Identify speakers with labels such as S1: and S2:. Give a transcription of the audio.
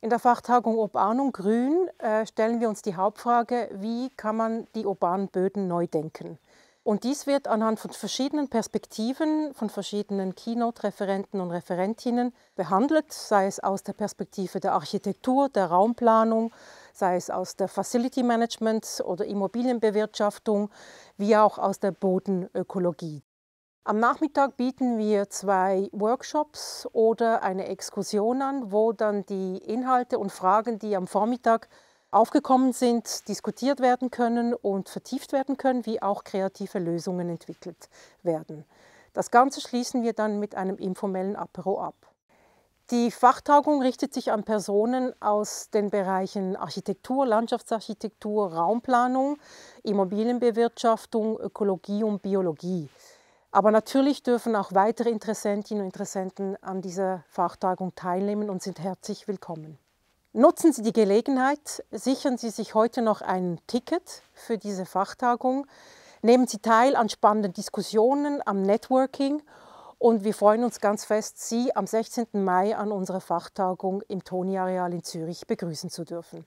S1: In der Fachtagung Urban und Grün äh, stellen wir uns die Hauptfrage, wie kann man die urbanen Böden neu denken? Und dies wird anhand von verschiedenen Perspektiven von verschiedenen Keynote-Referenten und Referentinnen behandelt, sei es aus der Perspektive der Architektur, der Raumplanung, sei es aus der Facility Management oder Immobilienbewirtschaftung, wie auch aus der Bodenökologie. Am Nachmittag bieten wir zwei Workshops oder eine Exkursion an, wo dann die Inhalte und Fragen, die am Vormittag aufgekommen sind, diskutiert werden können und vertieft werden können, wie auch kreative Lösungen entwickelt werden. Das Ganze schließen wir dann mit einem informellen Apero ab. Die Fachtagung richtet sich an Personen aus den Bereichen Architektur, Landschaftsarchitektur, Raumplanung, Immobilienbewirtschaftung, Ökologie und Biologie. Aber natürlich dürfen auch weitere Interessentinnen und Interessenten an dieser Fachtagung teilnehmen und sind herzlich willkommen. Nutzen Sie die Gelegenheit, sichern Sie sich heute noch ein Ticket für diese Fachtagung, nehmen Sie teil an spannenden Diskussionen, am Networking und wir freuen uns ganz fest, Sie am 16. Mai an unserer Fachtagung im Toni-Areal in Zürich begrüßen zu dürfen.